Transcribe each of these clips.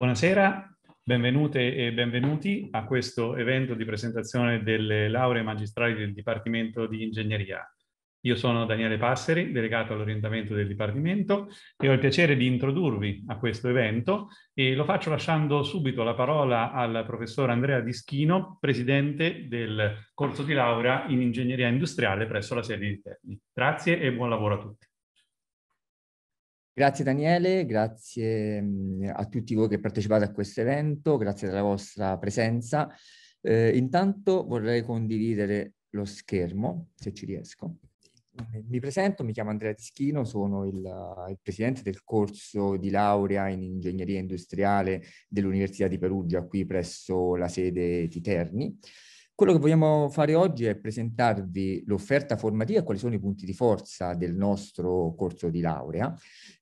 Buonasera, benvenute e benvenuti a questo evento di presentazione delle lauree magistrali del Dipartimento di Ingegneria. Io sono Daniele Passeri, delegato all'orientamento del Dipartimento e ho il piacere di introdurvi a questo evento e lo faccio lasciando subito la parola al professor Andrea Dischino, presidente del corso di laurea in Ingegneria Industriale presso la sede di Terni. Grazie e buon lavoro a tutti. Grazie Daniele, grazie mm, a tutti voi che partecipate a questo evento, grazie della vostra presenza. Eh, intanto vorrei condividere lo schermo, se ci riesco. Mi presento, mi chiamo Andrea Tischino, sono il, il presidente del corso di laurea in ingegneria industriale dell'Università di Perugia qui presso la sede Titerni. Quello che vogliamo fare oggi è presentarvi l'offerta formativa e quali sono i punti di forza del nostro corso di laurea,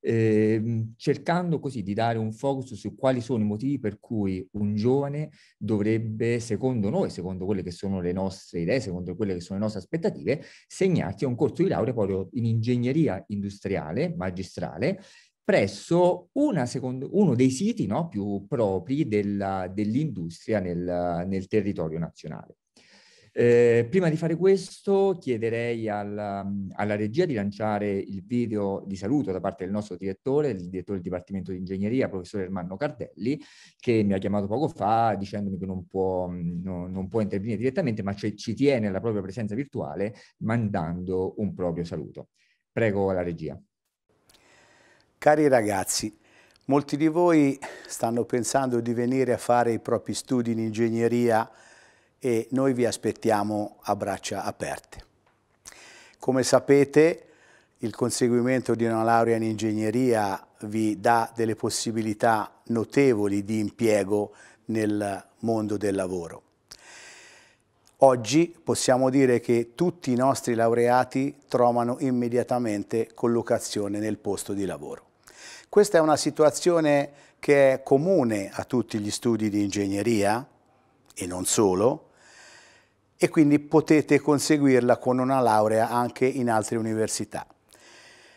ehm, cercando così di dare un focus su quali sono i motivi per cui un giovane dovrebbe, secondo noi, secondo quelle che sono le nostre idee, secondo quelle che sono le nostre aspettative, segnarsi a un corso di laurea proprio in ingegneria industriale, magistrale, presso secondo, uno dei siti no, più propri dell'industria nel, nel territorio nazionale. Eh, prima di fare questo chiederei alla, mm, alla regia di lanciare il video di saluto da parte del nostro direttore, il direttore del Dipartimento di Ingegneria, professor Ermanno Cardelli, che mi ha chiamato poco fa dicendomi che non può, mm, no, non può intervenire direttamente, ma ci, ci tiene alla propria presenza virtuale mandando un proprio saluto. Prego la regia. Cari ragazzi, molti di voi stanno pensando di venire a fare i propri studi in ingegneria e noi vi aspettiamo a braccia aperte. Come sapete il conseguimento di una laurea in ingegneria vi dà delle possibilità notevoli di impiego nel mondo del lavoro. Oggi possiamo dire che tutti i nostri laureati trovano immediatamente collocazione nel posto di lavoro. Questa è una situazione che è comune a tutti gli studi di ingegneria e non solo, e quindi potete conseguirla con una laurea anche in altre università.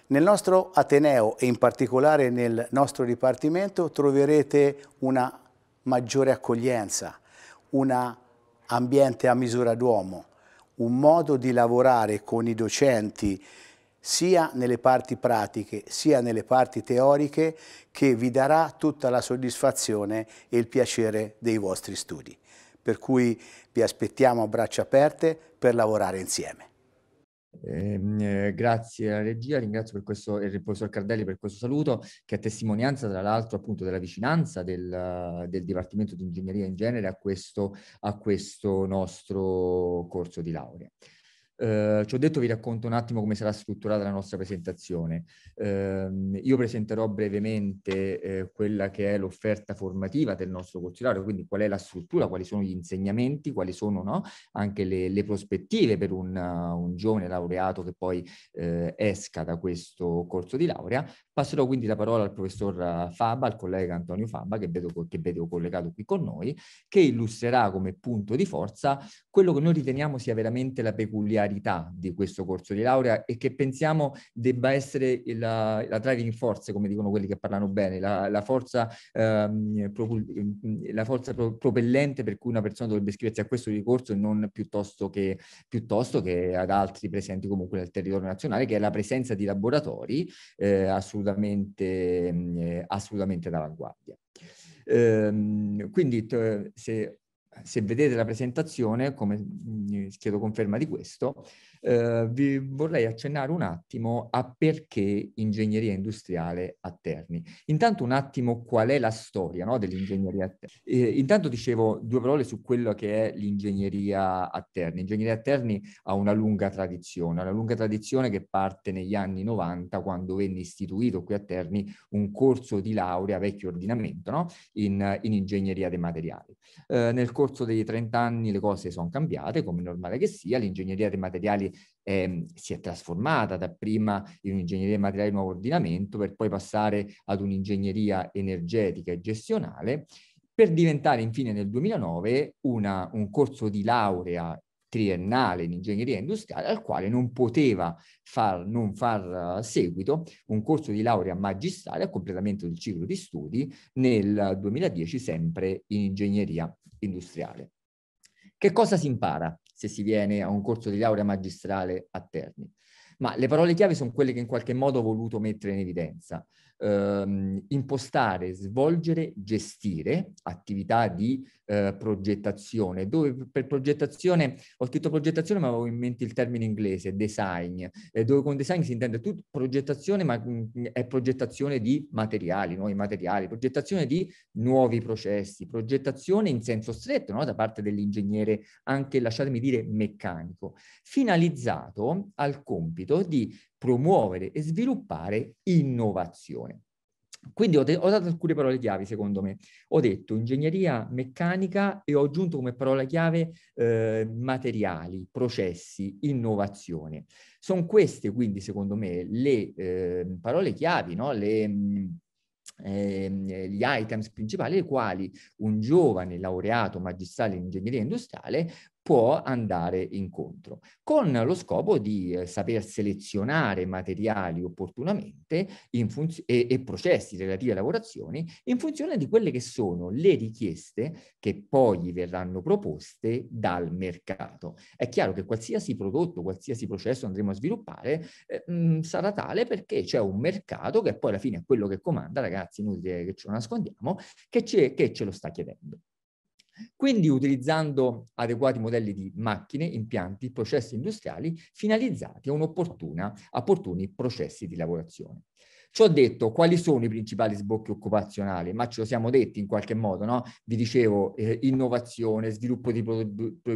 Nel nostro Ateneo e in particolare nel nostro Dipartimento troverete una maggiore accoglienza, un ambiente a misura d'uomo, un modo di lavorare con i docenti sia nelle parti pratiche sia nelle parti teoriche che vi darà tutta la soddisfazione e il piacere dei vostri studi. Per cui vi aspettiamo a braccia aperte per lavorare insieme. Ehm, eh, grazie alla regia, ringrazio per questo il professor Cardelli per questo saluto che è testimonianza tra l'altro appunto della vicinanza del, del Dipartimento di Ingegneria in genere a questo, a questo nostro corso di laurea. Eh, ci ho detto vi racconto un attimo come sarà strutturata la nostra presentazione. Eh, io presenterò brevemente eh, quella che è l'offerta formativa del nostro consulare, quindi qual è la struttura, quali sono gli insegnamenti, quali sono no, anche le, le, prospettive per un, uh, un, giovane laureato che poi eh, esca da questo corso di laurea. Passerò quindi la parola al professor Faba, al collega Antonio Faba, che vedo, che vedo collegato qui con noi, che illustrerà come punto di forza quello che noi riteniamo sia veramente la peculiarità carità di questo corso di laurea e che pensiamo debba essere la, la driving force, come dicono quelli che parlano bene, la, la forza, ehm, pro, la forza propellente per cui una persona dovrebbe iscriversi a questo ricorso e non piuttosto che, piuttosto che, ad altri presenti comunque nel territorio nazionale, che è la presenza di laboratori eh, assolutamente, eh, assolutamente d'avanguardia. Ehm, quindi se eh, se vedete la presentazione, come mm, eh, chiedo conferma di questo, eh, vi vorrei accennare un attimo a perché ingegneria industriale a Terni. Intanto un attimo qual è la storia no, dell'ingegneria a Terni. Eh, intanto dicevo due parole su quello che è l'ingegneria a Terni. L'ingegneria a Terni ha una lunga tradizione, una lunga tradizione che parte negli anni 90 quando venne istituito qui a Terni un corso di laurea vecchio ordinamento no, in, in, ingegneria dei materiali. Eh, nel corso dei 30 anni le cose sono cambiate, come è normale che sia, l'ingegneria dei materiali eh, si è trasformata da prima in un'ingegneria dei materiali di nuovo ordinamento per poi passare ad un'ingegneria energetica e gestionale, per diventare infine nel 2009 una, un corso di laurea triennale in ingegneria industriale al quale non poteva far, non far eh, seguito un corso di laurea magistrale a completamento del ciclo di studi nel 2010 sempre in ingegneria industriale. Che cosa si impara se si viene a un corso di laurea magistrale a Terni? Ma le parole chiave sono quelle che in qualche modo ho voluto mettere in evidenza ehm, impostare, svolgere, gestire attività di eh, progettazione, dove per progettazione, ho scritto progettazione ma avevo in mente il termine inglese, design, eh, dove con design si intende tutto progettazione ma mh, mm, è progettazione di materiali, nuovi materiali, progettazione di nuovi processi, progettazione in senso stretto no? da parte dell'ingegnere anche, lasciatemi dire, meccanico, finalizzato al compito di promuovere e sviluppare innovazione. Quindi ho, ho, dato alcune parole chiave, secondo me. Ho detto ingegneria meccanica e ho aggiunto come parola chiave eh, materiali, processi, innovazione. Sono queste, quindi, secondo me, le eh, parole chiavi, no? le, eh, gli items principali ai quali un giovane laureato magistrale in ingegneria industriale può andare incontro, con lo scopo di eh, saper selezionare materiali opportunamente funz- e, e, processi relativi a lavorazioni in funzione di quelle che sono le richieste che poi gli verranno proposte dal mercato. È chiaro che qualsiasi prodotto, qualsiasi processo andremo a sviluppare eh, mh, mm, sarà tale perché c'è un mercato che poi alla fine è quello che comanda, ragazzi, inutile eh, che ce lo nascondiamo, che, che ce lo sta chiedendo quindi utilizzando adeguati modelli di macchine, impianti, processi industriali finalizzati a, a opportuni processi di lavorazione. Ciò detto, quali sono i principali sbocchi occupazionali? Ma ce lo siamo detti in qualche modo, no? Vi dicevo, eh, innovazione, sviluppo di, produ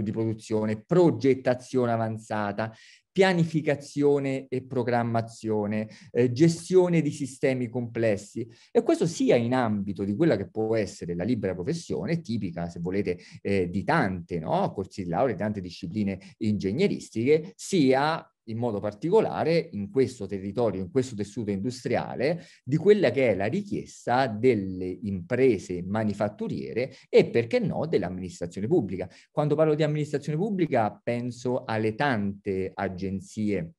di, produzione, progettazione avanzata, pianificazione e programmazione, eh, gestione di sistemi complessi e questo sia in ambito di quella che può essere la libera professione, tipica se volete eh, di tante no? corsi di laurea, di tante discipline ingegneristiche, sia in modo particolare in questo territorio, in questo tessuto industriale, di quella che è la richiesta delle imprese manifatturiere e perché no dell'amministrazione pubblica. Quando parlo di amministrazione pubblica penso alle tante agenzie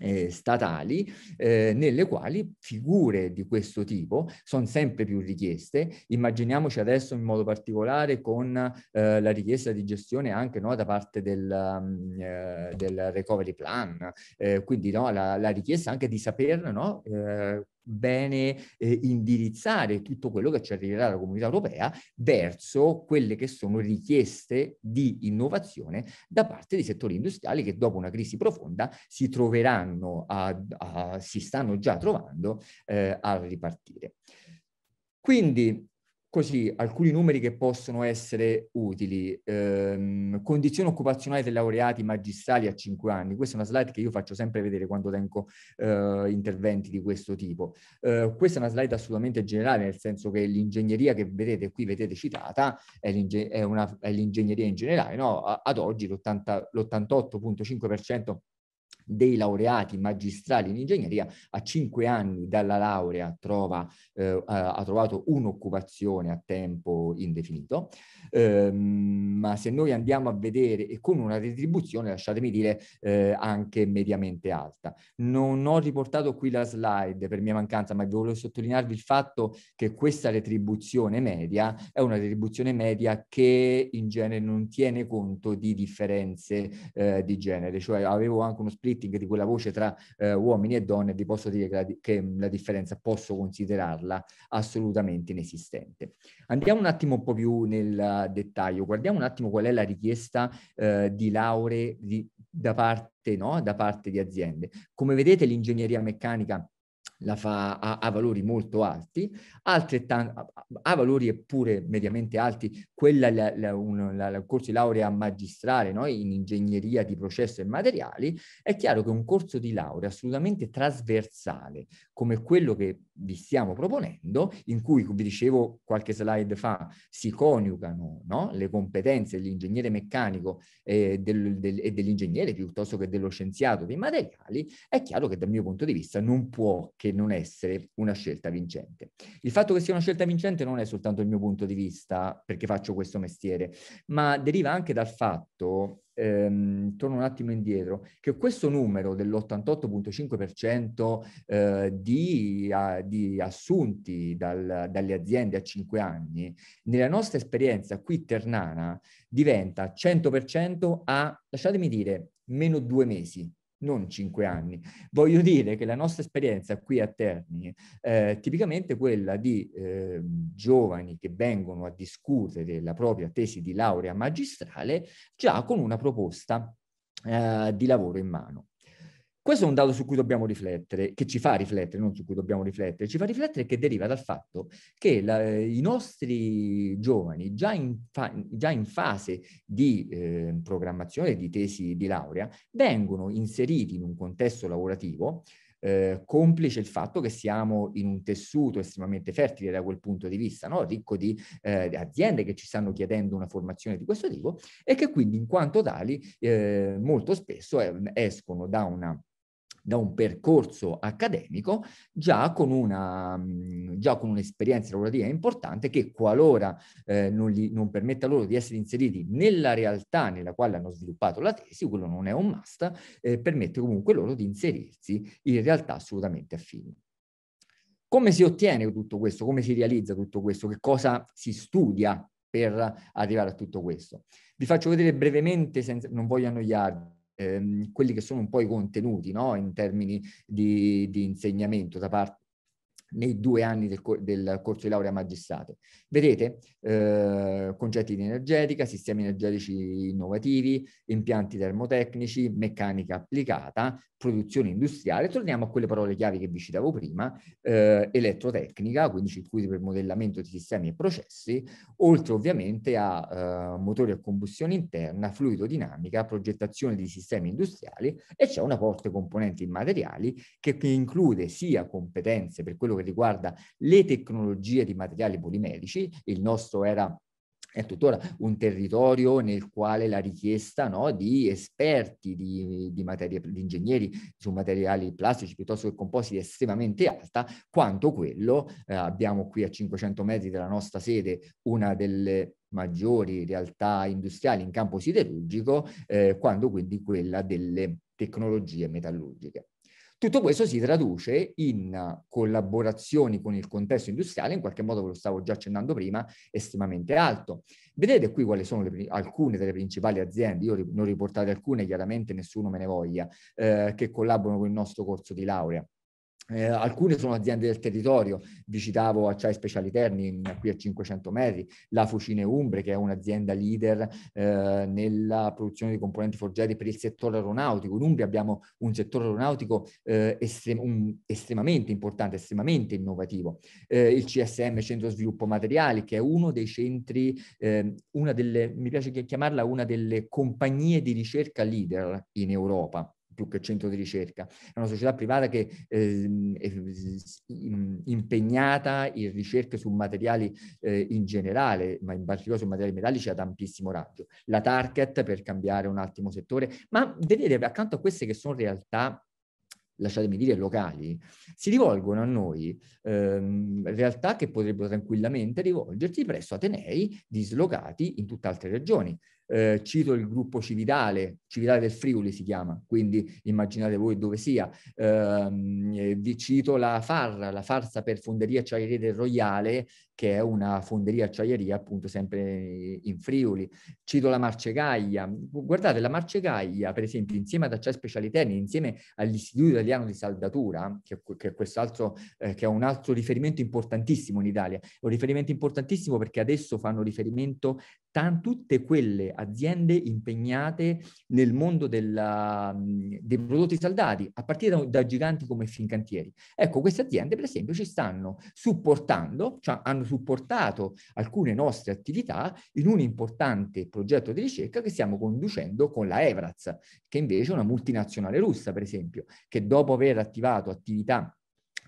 eh, statali eh, nelle quali figure di questo tipo sono sempre più richieste. Immaginiamoci adesso in modo particolare con eh, la richiesta di gestione anche no, da parte del, mm, eh, del recovery plan, eh, quindi no, la, la, richiesta anche di sapere no, eh, bene eh, indirizzare tutto quello che ci arriverà dalla comunità europea verso quelle che sono richieste di innovazione da parte dei settori industriali che dopo una crisi profonda si troveranno, a, a, si stanno già trovando eh, a ripartire. Quindi così alcuni numeri che possono essere utili. Ehm, condizione occupazionale dei laureati magistrali a 5 anni. Questa è una slide che io faccio sempre vedere quando tengo eh, interventi di questo tipo. Eh, questa è una slide assolutamente generale, nel senso che l'ingegneria che vedete qui, vedete citata, è, è, una, è l'ingegneria in generale. No? Ad oggi l'88.5% dei laureati magistrali in ingegneria a cinque anni dalla laurea trova, eh, ha trovato un'occupazione a tempo indefinito, eh, ma se noi andiamo a vedere e con una retribuzione, lasciatemi dire, eh, anche mediamente alta. Non ho riportato qui la slide per mia mancanza, ma volevo sottolinearvi il fatto che questa retribuzione media è una retribuzione media che in genere non tiene conto di differenze eh, di genere, cioè avevo anche uno split splitting di quella voce tra eh, uomini e donne, vi posso dire che la, che la, differenza posso considerarla assolutamente inesistente. Andiamo un attimo un po' più nel dettaglio, guardiamo un attimo qual è la richiesta eh, di lauree di, da, parte, no? da parte di aziende. Come vedete l'ingegneria meccanica la fa a, a valori molto alti, altrettanto a, a valori eppure mediamente alti, quella la, la, un, la, la corso di laurea magistrale no? in ingegneria di processo e materiali, è chiaro che un corso di laurea assolutamente trasversale come quello che vi stiamo proponendo, in cui, vi dicevo qualche slide fa, si coniugano no? le competenze dell'ingegnere meccanico e, del, del, e dell'ingegnere piuttosto che dello scienziato dei materiali, è chiaro che dal mio punto di vista non può che non essere una scelta vincente. Il fatto che sia una scelta vincente non è soltanto il mio punto di vista perché faccio questo mestiere, ma deriva anche dal fatto, ehm, torno un attimo indietro, che questo numero dell'88.5% eh, di, di, assunti dal, dalle aziende a 5 anni, nella nostra esperienza qui ternana diventa 100% a, lasciatemi dire, meno due mesi non cinque anni. Voglio dire che la nostra esperienza qui a Terni è eh, tipicamente quella di eh, giovani che vengono a discutere la propria tesi di laurea magistrale già con una proposta eh, di lavoro in mano. Questo è un dato su cui dobbiamo riflettere, che ci fa riflettere, non su cui dobbiamo riflettere, ci fa riflettere che deriva dal fatto che la, i nostri giovani, già in, fa, già in fase di eh, programmazione di tesi di laurea, vengono inseriti in un contesto lavorativo eh, complice il fatto che siamo in un tessuto estremamente fertile da quel punto di vista, no? ricco di eh, aziende che ci stanno chiedendo una formazione di questo tipo e che quindi in quanto tali eh, molto spesso eh, escono da una da un percorso accademico già con, una, già con un'esperienza lavorativa importante che qualora eh, non, gli, non permetta loro di essere inseriti nella realtà nella quale hanno sviluppato la tesi, quello non è un must, eh, permette comunque loro di inserirsi in realtà assolutamente affini. Come si ottiene tutto questo? Come si realizza tutto questo? Che cosa si studia per arrivare a tutto questo? Vi faccio vedere brevemente, senza, non voglio annoiarvi, ehm, quelli che sono un po' i contenuti no? in termini di, di insegnamento da parte nei due anni del, del, corso di laurea magistrate. Vedete eh, concetti di energetica, sistemi energetici innovativi, impianti termotecnici, meccanica applicata, produzione industriale, torniamo a quelle parole chiave che vi citavo prima, eh, elettrotecnica, quindi circuiti per modellamento di sistemi e processi, oltre ovviamente a eh, motori a combustione interna, fluidodinamica, progettazione di sistemi industriali e c'è una forte componente in materiali che include sia competenze per quello che riguarda le tecnologie di materiali polimerici, il nostro era è tuttora un territorio nel quale la richiesta no, di esperti di, di, materie, di ingegneri su materiali plastici piuttosto che compositi è estremamente alta, quanto quello, eh, abbiamo qui a 500 metri della nostra sede una delle maggiori realtà industriali in campo siderurgico, eh, quando quindi quella delle tecnologie metallurgiche. Tutto questo si traduce in collaborazioni con il contesto industriale, in qualche modo ve lo stavo già accennando prima, estremamente alto. Vedete qui quali sono le, alcune delle principali aziende, io ne ho riportate alcune, chiaramente nessuno me ne voglia, eh, che collaborano con il nostro corso di laurea. Eh, alcune sono aziende del territorio, vi citavo Acciai Speciali Terni qui a 500 metri, la Fucine Umbre che è un'azienda leader eh, nella produzione di componenti forgiati per il settore aeronautico, in Umbria abbiamo un settore aeronautico eh, estrem- un, estremamente importante, estremamente innovativo, eh, il CSM Centro Sviluppo Materiali che è uno dei centri, ehm, una delle, mi piace chiamarla una delle compagnie di ricerca leader in Europa più che centro di ricerca, è una società privata che eh, è impegnata in ricerche su materiali eh, in generale, ma in particolare su materiali metallici ad ampissimo raggio. La target per cambiare un attimo settore, ma vedete accanto a queste che sono realtà lasciatemi dire, locali, si rivolgono a noi ehm, realtà che potrebbero tranquillamente rivolgersi presso Atenei dislocati in tutte altre regioni eh, cito il gruppo Cividale, Cividale del Friuli si chiama, quindi immaginate voi dove sia, eh, vi cito la FAR, la Farsa per Fonderia Acciaierie del Royale, che è una fonderia acciaieria appunto sempre in Friuli. Cito la Marcegaglia. Guardate, la Marcegaglia, per esempio, insieme ad Acciai Terni, insieme all'Istituto Italiano di Saldatura, che, che, altro, eh, che, è un altro riferimento importantissimo in Italia, è un riferimento importantissimo perché adesso fanno riferimento a tutte quelle aziende impegnate nel mondo della, dei prodotti saldati, a partire da, da giganti come Fincantieri. Ecco, queste aziende, per esempio, ci stanno supportando, cioè hanno hanno supportato alcune nostre attività in un importante progetto di ricerca che stiamo conducendo con la Evraz, che invece è una multinazionale russa, per esempio, che dopo aver attivato attività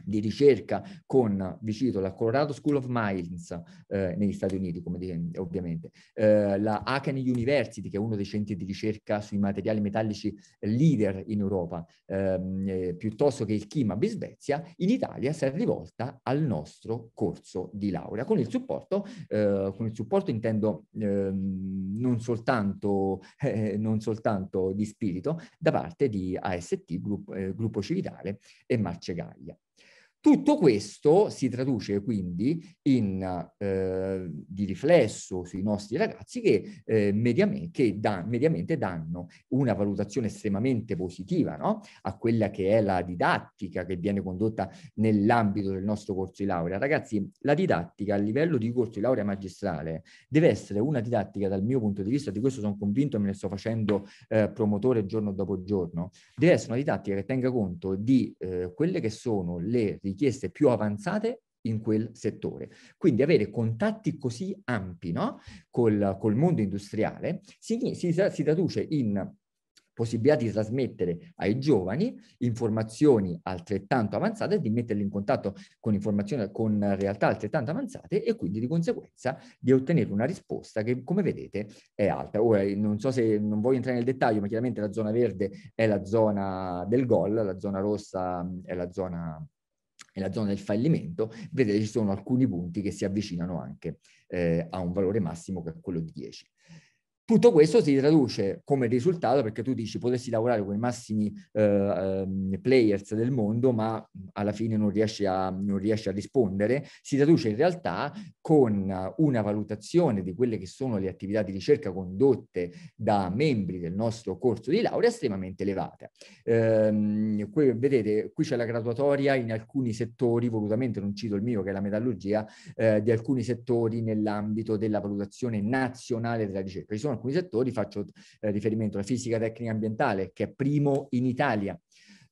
di ricerca con, vi cito, la Colorado School of Mines eh, negli Stati Uniti, come dice, ovviamente, eh, la Haken University, che è uno dei centri di ricerca sui materiali metallici leader in Europa, ehm, eh, piuttosto che il Chimab in Svezia, in Italia si è rivolta al nostro corso di laurea, con il supporto, eh, con il supporto intendo ehm, non soltanto, eh, non, soltanto, di spirito, da parte di AST, Grupp, eh, Gruppo Civitale e Marcegaglia. Tutto questo si traduce quindi in, eh, di riflesso sui nostri ragazzi che, eh, mediamente, che da, mediamente, danno una valutazione estremamente positiva no? a quella che è la didattica che viene condotta nell'ambito del nostro corso di laurea. Ragazzi, la didattica a livello di corso di laurea magistrale deve essere una didattica dal mio punto di vista, di questo sono convinto e me ne sto facendo eh, promotore giorno dopo giorno, deve essere una didattica che tenga conto di eh, quelle che sono le richieste richieste più avanzate in quel settore. Quindi avere contatti così ampi no? col, col mondo industriale si, si, si traduce in possibilità di trasmettere ai giovani informazioni altrettanto avanzate, di metterli in contatto con informazioni, con realtà altrettanto avanzate e quindi di conseguenza di ottenere una risposta che come vedete è alta. Ora non so se non voglio entrare nel dettaglio, ma chiaramente la zona verde è la zona del gol, la zona rossa mm, è la zona nella zona del fallimento, vedete ci sono alcuni punti che si avvicinano anche eh, a un valore massimo che è quello di 10. Tutto questo si traduce come risultato perché tu dici potessi lavorare con i massimi eh, ehm, players del mondo ma alla fine non riesci, a, non riesci, a, rispondere, si traduce in realtà con una valutazione di quelle che sono le attività di ricerca condotte da membri del nostro corso di laurea estremamente elevata. Eh, qui, vedete, qui c'è la graduatoria in alcuni settori, volutamente non cito il mio che è la metallurgia, eh, di alcuni settori nell'ambito della valutazione nazionale della ricerca. Ci sono sono alcuni settori, faccio eh, riferimento alla fisica tecnica ambientale, che è primo in Italia,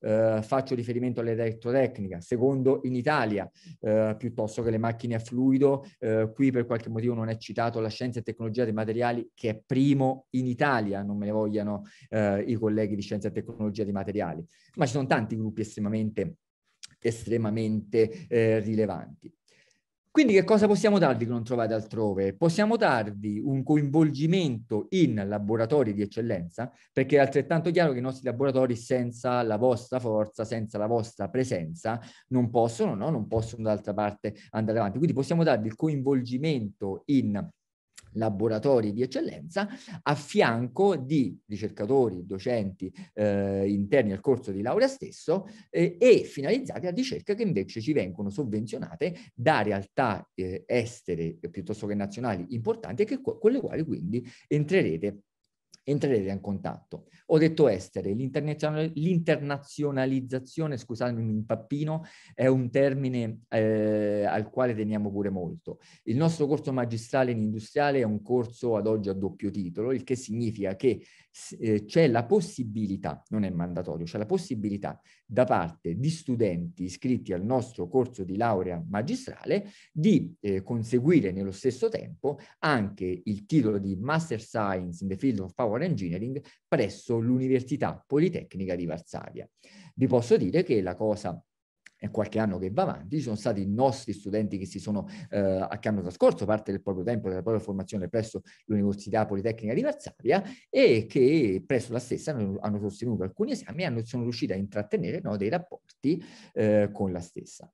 eh, faccio riferimento all'elettrotecnica, secondo in Italia, eh, piuttosto che le macchine a fluido, eh, qui per qualche motivo non è citato la scienza e tecnologia dei materiali che è primo in Italia, non me ne vogliano eh, i colleghi di scienza e tecnologia dei materiali, ma ci sono tanti gruppi estremamente estremamente eh, rilevanti. Quindi che cosa possiamo darvi che non trovate altrove? Possiamo darvi un coinvolgimento in laboratori di eccellenza, perché è altrettanto chiaro che i nostri laboratori senza la vostra forza, senza la vostra presenza, non possono, no? non possono d'altra parte andare avanti. Quindi possiamo darvi il coinvolgimento in laboratori di eccellenza a fianco di ricercatori, docenti eh, interni al corso di laurea stesso eh, e finalizzati a ricerche che invece ci vengono sovvenzionate da realtà eh, estere piuttosto che nazionali importanti e che, con le quali quindi entrerete entrerete in contatto. Ho detto estere, l'internazionalizzazione, scusatemi un pappino, è un termine eh, al quale teniamo pure molto. Il nostro corso magistrale in industriale è un corso ad oggi a doppio titolo, il che significa che eh, c'è la possibilità, non è mandatorio, c'è la possibilità da parte di studenti iscritti al nostro corso di laurea magistrale di eh, conseguire nello stesso tempo anche il titolo di Master Science in the Field of Power Engineering presso l'Università Politecnica di Varsavia. Vi posso dire che la cosa è qualche anno che va avanti, ci sono stati i nostri studenti che, si sono, eh, che hanno trascorso parte del proprio tempo, della propria formazione presso l'Università Politecnica di Varsavia e che presso la stessa hanno, hanno sostenuto alcuni esami e hanno, sono riusciti a intrattenere no, dei rapporti eh, con la stessa.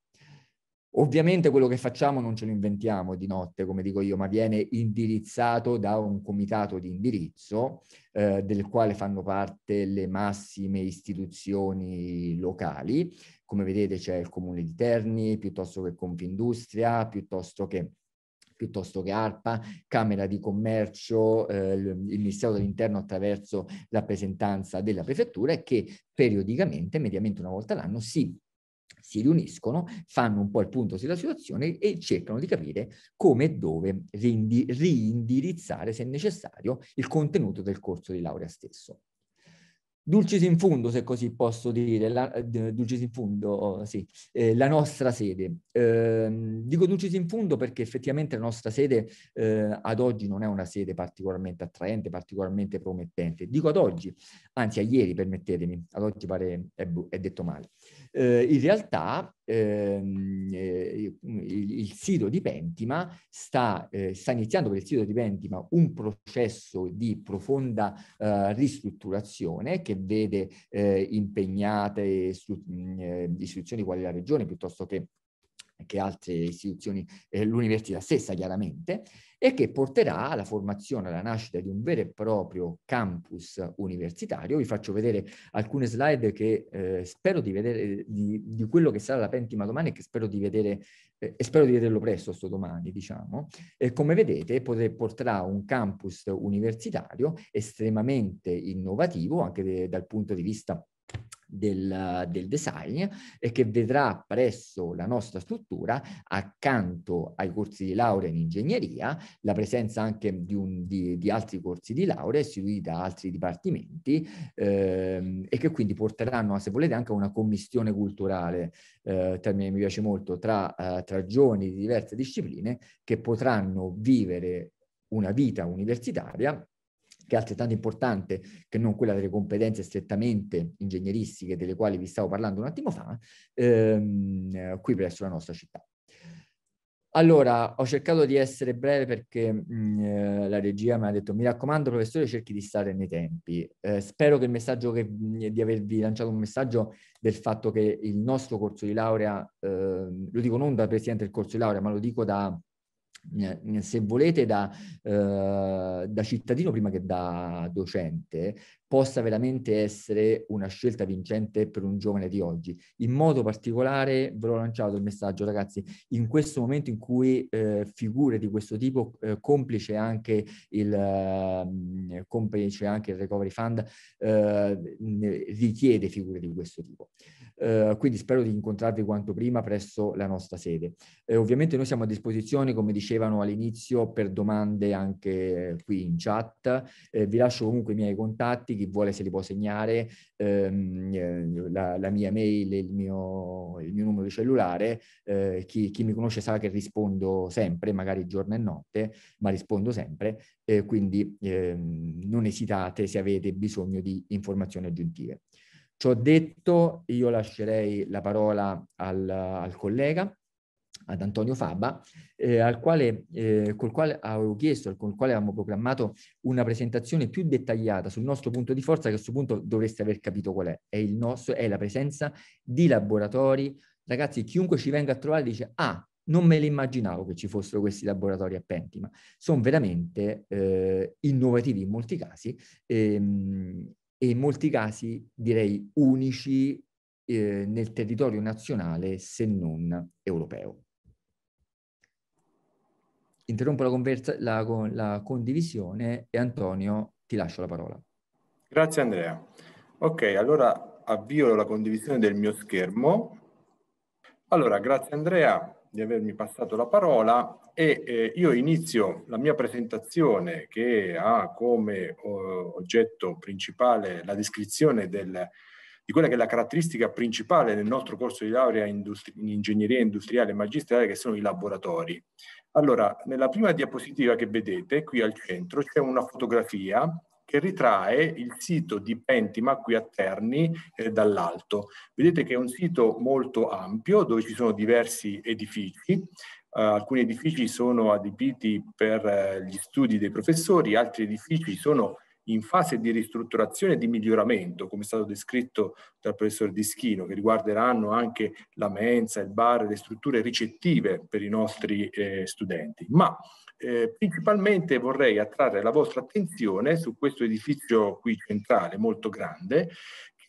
Ovviamente quello che facciamo non ce lo inventiamo di notte, come dico io, ma viene indirizzato da un comitato di indirizzo eh, del quale fanno parte le massime istituzioni locali. Come vedete c'è il comune di Terni, piuttosto che Confindustria, piuttosto che piuttosto che ARPA, Camera di Commercio, eh, il Ministero dell'Interno attraverso la rappresentanza della prefettura e che periodicamente, mediamente una volta all'anno, si si riuniscono, fanno un po' il punto sulla situazione e cercano di capire come e dove riindirizzare, se necessario, il contenuto del corso di laurea stesso. Dulcis in fundo, se così posso dire, la, dulcis in fundo, oh, sì, eh, la nostra sede. Eh, dico dulcis in fundo perché effettivamente la nostra sede eh, ad oggi non è una sede particolarmente attraente, particolarmente promettente. Dico ad oggi, anzi a ieri, permettetemi, ad oggi pare è, è detto male eh, in realtà ehm, eh, il, il, sito di Pentima sta, eh, sta, iniziando per il sito di Pentima un processo di profonda eh, ristrutturazione che vede eh, impegnate istru mm, eh, istituzioni quali la regione piuttosto che che altre istituzioni, eh, l'università stessa chiaramente, e che porterà alla formazione, alla nascita di un vero e proprio campus universitario. Vi faccio vedere alcune slide che eh, spero di vedere, eh, di, di, quello che sarà la pentima domani e che spero di vedere, eh, e spero di vederlo presto, sto domani, diciamo. E come vedete porterà un campus universitario estremamente innovativo, anche de, dal punto di vista del, del design e che vedrà presso la nostra struttura, accanto ai corsi di laurea in ingegneria, la presenza anche di, un, di, di altri corsi di laurea istituiti da altri dipartimenti ehm, e che quindi porteranno, se volete, anche a una commissione culturale, eh, termine che mi piace molto, tra, eh, tra giovani di diverse discipline che potranno vivere una vita universitaria che è altrettanto importante che non quella delle competenze strettamente ingegneristiche delle quali vi stavo parlando un attimo fa, ehm, eh, qui presso la nostra città. Allora, ho cercato di essere breve perché mh, mm, eh, la regia mi ha detto mi raccomando professore cerchi di stare nei tempi. Eh, spero che il messaggio che, mm, di avervi lanciato un messaggio del fatto che il nostro corso di laurea, eh, lo dico non da presidente del corso di laurea ma lo dico da se volete da, eh, da cittadino prima che da docente, possa veramente essere una scelta vincente per un giovane di oggi. In modo particolare ve l'ho lanciato il messaggio, ragazzi, in questo momento in cui eh, figure di questo tipo, eh, complice, anche il, eh, complice anche il Recovery Fund, eh, richiede figure di questo tipo. Eh, quindi spero di incontrarvi quanto prima presso la nostra sede. ovviamente noi siamo a disposizione, come dicevano all'inizio, per domande anche qui in chat. Eh, vi lascio comunque i miei contatti chi vuole se li può segnare, ehm, eh, la, la, mia mail, il mio, il mio numero di cellulare, eh, chi, chi, mi conosce sa che rispondo sempre, magari giorno e notte, ma rispondo sempre, eh, quindi ehm, non esitate se avete bisogno di informazioni aggiuntive. Ciò detto, io lascerei la parola al, al collega ad Antonio Fabba, eh, al quale, eh, col quale avevo chiesto, con il quale avevamo programmato una presentazione più dettagliata sul nostro punto di forza, che a questo punto dovreste aver capito qual è. È, il nostro, è la presenza di laboratori. Ragazzi, chiunque ci venga a trovare dice, ah, non me l'immaginavo che ci fossero questi laboratori a Pentima. Sono veramente eh, innovativi in molti casi ehm, e in molti casi direi unici eh, nel territorio nazionale se non europeo interrompo la, conversa- la, la condivisione e Antonio ti lascio la parola. Grazie Andrea. Ok, allora avvio la condivisione del mio schermo. Allora, grazie Andrea di avermi passato la parola e eh, io inizio la mia presentazione che ha come oh, oggetto principale la descrizione del, di quella che è la caratteristica principale del nostro corso di laurea in, industri- in ingegneria industriale e magistrale che sono i laboratori. Allora, nella prima diapositiva che vedete, qui al centro, c'è una fotografia che ritrae il sito di Pentima qui a Terni eh, dall'alto. Vedete che è un sito molto ampio dove ci sono diversi edifici. Eh, alcuni edifici sono adibiti per eh, gli studi dei professori, altri edifici sono in fase di ristrutturazione e di miglioramento, come è stato descritto dal professor Dischino, che riguarderanno anche la mensa, il bar, le strutture ricettive per i nostri eh, studenti. Ma eh, principalmente vorrei attrarre la vostra attenzione su questo edificio qui centrale, molto grande,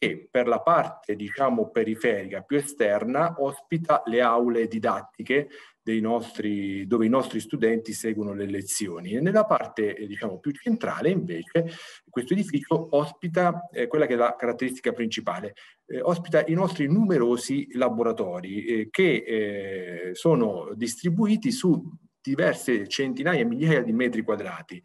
che per la parte diciamo periferica più esterna ospita le aule didattiche nostri, dove i nostri studenti seguono le lezioni e nella parte eh, diciamo più centrale invece questo edificio ospita eh, quella che è la caratteristica principale, eh, ospita i nostri numerosi laboratori eh, che eh, sono distribuiti su diverse centinaia migliaia di metri quadrati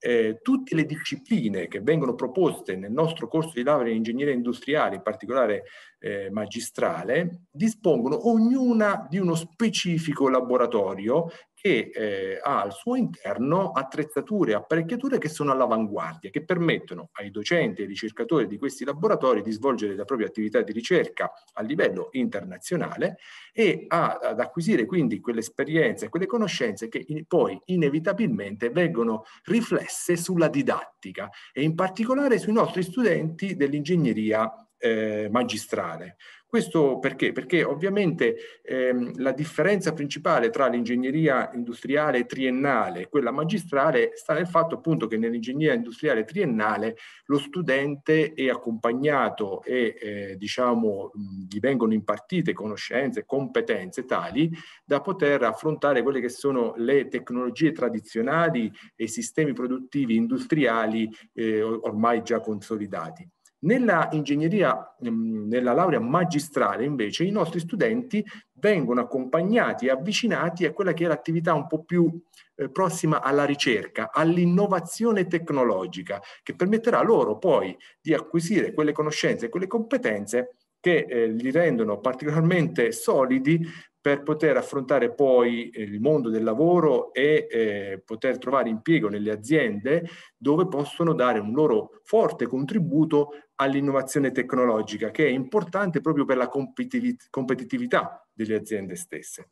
eh, tutte le discipline che vengono proposte nel nostro corso di laurea in ingegneria industriale, in particolare eh, magistrale, dispongono ognuna di uno specifico laboratorio che eh, ha al suo interno attrezzature e apparecchiature che sono all'avanguardia, che permettono ai docenti e ai ricercatori di questi laboratori di svolgere la propria attività di ricerca a livello internazionale e a, ad acquisire quindi quelle esperienze, e quelle conoscenze che in, poi inevitabilmente vengono riflesse sulla didattica e in particolare sui nostri studenti dell'ingegneria eh, magistrale. Questo perché? Perché ovviamente ehm, la differenza principale tra l'ingegneria industriale triennale e quella magistrale sta nel fatto appunto che nell'ingegneria industriale triennale lo studente è accompagnato e eh, diciamo gli vengono impartite conoscenze, competenze tali da poter affrontare quelle che sono le tecnologie tradizionali e i sistemi produttivi industriali eh, ormai già consolidati. Nella ingegneria, ehm, nella laurea magistrale invece, i nostri studenti vengono accompagnati e avvicinati a quella che è l'attività un po' più eh, prossima alla ricerca, all'innovazione tecnologica, che permetterà loro poi di acquisire quelle conoscenze e quelle competenze che eh, li rendono particolarmente solidi per poter affrontare poi eh, il mondo del lavoro e eh, poter trovare impiego nelle aziende dove possono dare un loro forte contributo all'innovazione tecnologica, che è importante proprio per la competitività delle aziende stesse.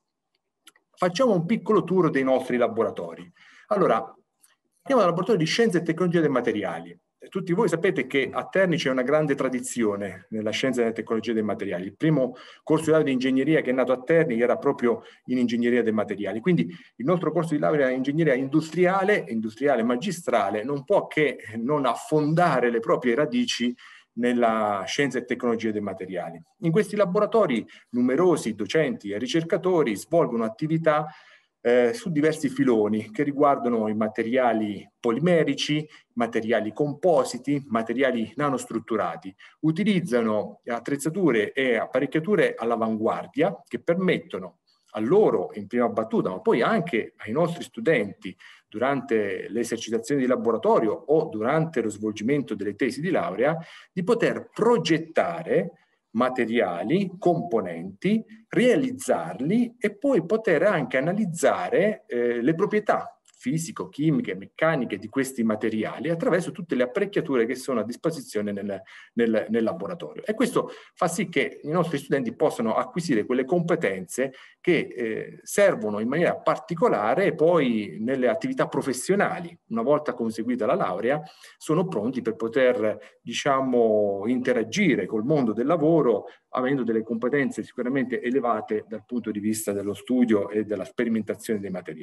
Facciamo un piccolo tour dei nostri laboratori. Allora, andiamo dal laboratorio di scienze e tecnologia dei materiali. Tutti voi sapete che a Terni c'è una grande tradizione nella scienza e nella tecnologia dei materiali. Il primo corso di laurea di ingegneria che è nato a Terni era proprio in ingegneria dei materiali. Quindi il nostro corso di laurea in ingegneria industriale, industriale magistrale, non può che non affondare le proprie radici nella scienza e tecnologia dei materiali. In questi laboratori numerosi docenti e ricercatori svolgono attività eh, su diversi filoni che riguardano i materiali polimerici, materiali compositi, materiali nanostrutturati. Utilizzano attrezzature e apparecchiature all'avanguardia che permettono a loro in prima battuta, ma poi anche ai nostri studenti durante le esercitazioni di laboratorio o durante lo svolgimento delle tesi di laurea, di poter progettare materiali, componenti, realizzarli e poi poter anche analizzare eh, le proprietà fisico, chimiche, meccaniche di questi materiali attraverso tutte le apparecchiature che sono a disposizione nel, nel, nel laboratorio. E questo fa sì che i nostri studenti possano acquisire quelle competenze che eh, servono in maniera particolare poi nelle attività professionali. Una volta conseguita la laurea sono pronti per poter diciamo, interagire col mondo del lavoro avendo delle competenze sicuramente elevate dal punto di vista dello studio e della sperimentazione dei materiali.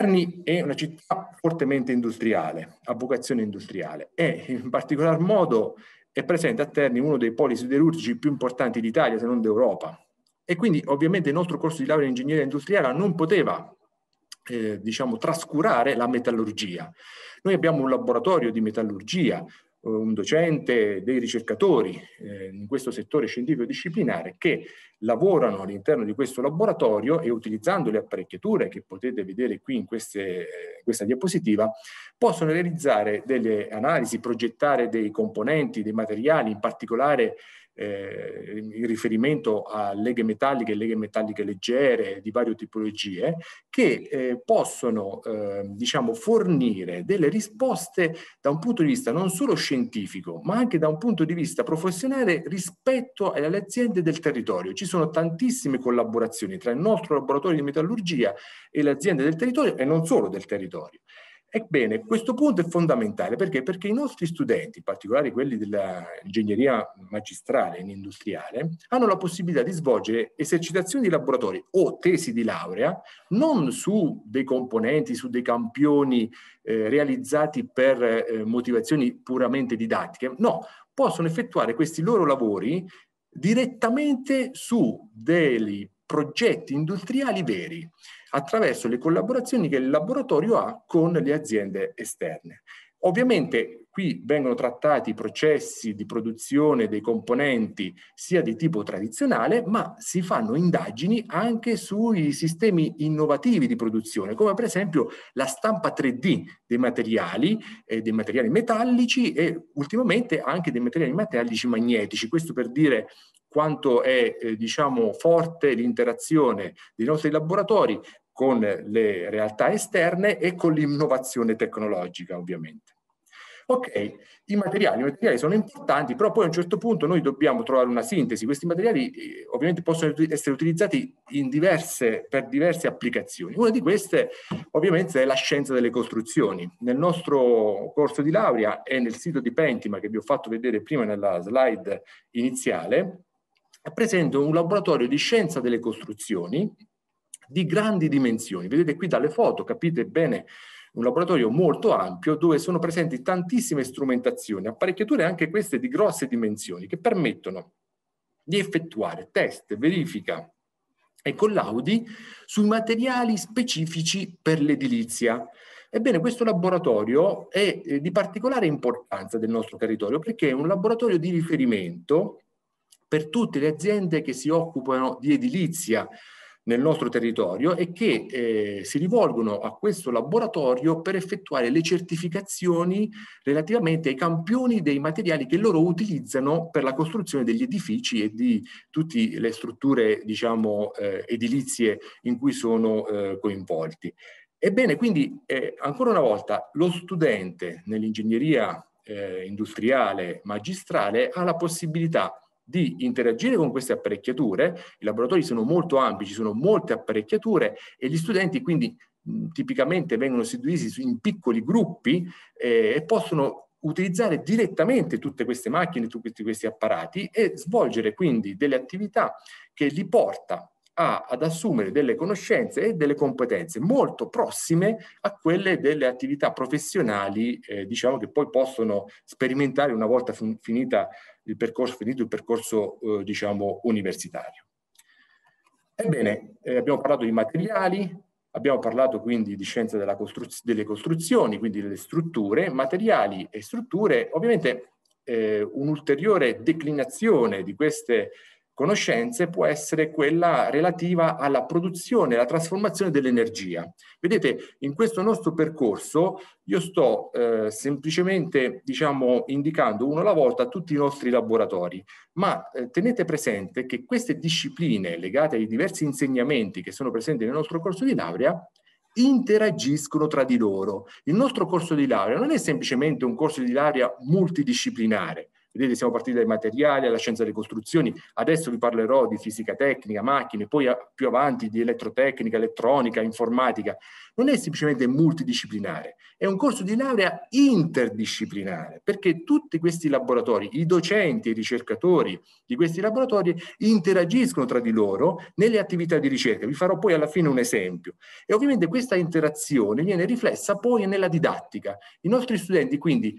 Terni è una città fortemente industriale, a vocazione industriale e in particolar modo è presente a Terni uno dei poli siderurgici più importanti d'Italia, se non d'Europa. E quindi ovviamente il nostro corso di laurea in ingegneria industriale non poteva eh, diciamo, trascurare la metallurgia. Noi abbiamo un laboratorio di metallurgia eh, un docente, dei ricercatori eh, in questo settore scientifico-disciplinare che lavorano all'interno di questo laboratorio e utilizzando le apparecchiature che potete vedere qui in queste, eh, questa diapositiva, possono realizzare delle analisi, progettare dei componenti, dei materiali, in particolare eh, in riferimento a leghe metalliche e leghe metalliche leggere di varie tipologie, che eh, possono eh, diciamo, fornire delle risposte da un punto di vista non solo scientifico, ma anche da un punto di vista professionale rispetto alle aziende del territorio. Ci sono tantissime collaborazioni tra il nostro laboratorio di metallurgia e le aziende del territorio e non solo del territorio. Ebbene, questo punto è fondamentale perché? perché i nostri studenti, in particolare quelli dell'ingegneria magistrale in industriale, hanno la possibilità di svolgere esercitazioni di laboratorio o tesi di laurea non su dei componenti, su dei campioni eh, realizzati per eh, motivazioni puramente didattiche, no, possono effettuare questi loro lavori direttamente su dei progetti industriali veri attraverso le collaborazioni che il laboratorio ha con le aziende esterne. Ovviamente qui vengono trattati i processi di produzione dei componenti sia di tipo tradizionale, ma si fanno indagini anche sui sistemi innovativi di produzione, come per esempio la stampa 3D dei materiali, eh, dei materiali metallici e ultimamente anche dei materiali metallici magnetici. Questo per dire quanto è eh, diciamo, forte l'interazione dei nostri laboratori con le realtà esterne e con l'innovazione tecnologica ovviamente. Ok, i materiali, i materiali sono importanti, però poi a un certo punto noi dobbiamo trovare una sintesi. Questi materiali eh, ovviamente possono essere utilizzati diverse, per diverse applicazioni. Una di queste ovviamente è la scienza delle costruzioni. Nel nostro corso di laurea e nel sito di Pentima che vi ho fatto vedere prima nella slide iniziale, è presente un laboratorio di scienza delle costruzioni di grandi dimensioni. Vedete qui dalle foto, capite bene un laboratorio molto ampio dove sono presenti tantissime strumentazioni, apparecchiature anche queste di grosse dimensioni che permettono di effettuare test, verifica e collaudi sui materiali specifici per l'edilizia. Ebbene, questo laboratorio è eh, di particolare importanza del nostro territorio perché è un laboratorio di riferimento per tutte le aziende che si occupano di edilizia nel nostro territorio e che eh, si rivolgono a questo laboratorio per effettuare le certificazioni relativamente ai campioni dei materiali che loro utilizzano per la costruzione degli edifici e di tutte le strutture diciamo, eh, edilizie in cui sono eh, coinvolti. Ebbene, quindi eh, ancora una volta lo studente nell'ingegneria eh, industriale magistrale ha la possibilità di interagire con queste apparecchiature, i laboratori sono molto ampi, ci sono molte apparecchiature e gli studenti quindi mh, tipicamente vengono istituiti in piccoli gruppi eh, e possono utilizzare direttamente tutte queste macchine, tutti questi, apparati e svolgere quindi delle attività che li porta a, ad assumere delle conoscenze e delle competenze molto prossime a quelle delle attività professionali, eh, diciamo che poi possono sperimentare una volta finita il percorso, finito il percorso eh, diciamo, universitario. Ebbene, eh, abbiamo parlato di materiali, abbiamo parlato quindi di scienza costruz delle costruzioni, quindi delle strutture, materiali e strutture, ovviamente eh, un'ulteriore declinazione di queste conoscenze può essere quella relativa alla produzione, alla trasformazione dell'energia. Vedete, in questo nostro percorso io sto eh, semplicemente, diciamo, indicando uno alla volta tutti i nostri laboratori, ma eh, tenete presente che queste discipline legate ai diversi insegnamenti che sono presenti nel nostro corso di laurea interagiscono tra di loro. Il nostro corso di laurea non è semplicemente un corso di laurea multidisciplinare, Vedete, siamo partiti dai materiali alla scienza delle costruzioni, adesso vi parlerò di fisica tecnica, macchine, poi più avanti di elettrotecnica, elettronica, informatica. Non è semplicemente multidisciplinare, è un corso di laurea interdisciplinare, perché tutti questi laboratori, i docenti e i ricercatori di questi laboratori interagiscono tra di loro nelle attività di ricerca. Vi farò poi alla fine un esempio. E ovviamente questa interazione viene riflessa poi nella didattica. I nostri studenti quindi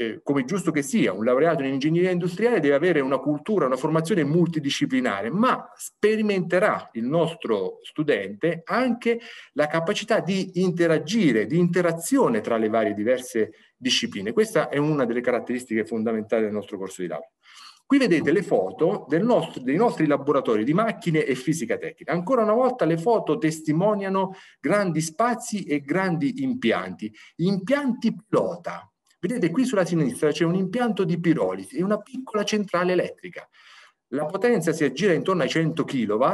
eh, come giusto che sia, un laureato in ingegneria industriale deve avere una cultura, una formazione multidisciplinare, ma sperimenterà il nostro studente anche la capacità di interagire, di interazione tra le varie diverse discipline. Questa è una delle caratteristiche fondamentali del nostro corso di laurea. Qui vedete le foto nostro, dei nostri laboratori di macchine e fisica tecnica. Ancora una volta le foto testimoniano grandi spazi e grandi impianti. Impianti pilota, Vedete qui sulla sinistra c'è un impianto di pirolisi e una piccola centrale elettrica. La potenza si aggira intorno ai 100 kW